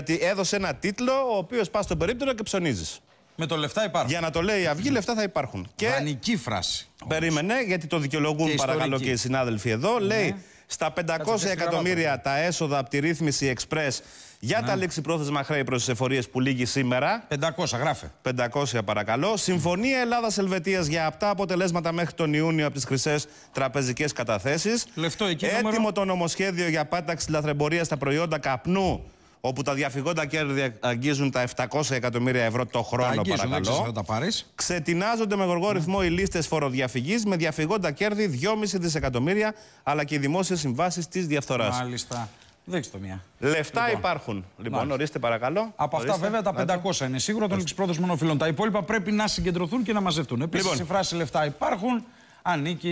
Γιατί έδωσε ένα τίτλο ο οποίος πας στον περίπτερο και ψωνίζεις. Με το λεφτά υπάρχουν. Για να το λέει η Αυγή, λεφτά θα υπάρχουν. Και... Βανική φράση. Περίμενε, γιατί το δικαιολογούν παρακαλώ και οι συνάδελφοι εδώ. Ναι. Λέει στα 500 εκατομμύρια τα έσοδα από τη ρύθμιση Express για ναι. τα τα πρόθεσμα χρέη προς τις εφορίες που λύγει σήμερα. 500, γράφε. 500 παρακαλώ. Συμφωνία Ελλάδα-Ελβετία για αυτά αποτελέσματα μέχρι τον Ιούνιο από τις χρυσές τραπεζικές καταθέσεις. Έτοιμο το νομοσχέδιο για πάταξη λαθρεμπορίας στα προϊόντα καπνού όπου τα διαφυγόντα κέρδη αγγίζουν τα 700 εκατομμύρια ευρώ το χρόνο, τα αγγίζουν, παρακαλώ. τα πάρεις. Ξετινάζονται με γοργό ρυθμό οι λίστες φοροδιαφυγής με διαφυγόντα κέρδη 2,5 δισεκατομμύρια, αλλά και οι δημόσιες συμβάσεις της διαφθοράς. Μάλιστα. Δείξτε το μία. Λεφτά λοιπόν. υπάρχουν. Λοιπόν, Μάλιστα. ορίστε παρακαλώ. Από αυτά βέβαια τα 500 είναι σίγουρα των εξυπρόδων οφειλών Τα υπόλοιπα πρέπει να συγκεντρωθούν και να μαζευτούν. Επίσης λοιπόν. η φράση λεφτά υπάρχουν ανήκει.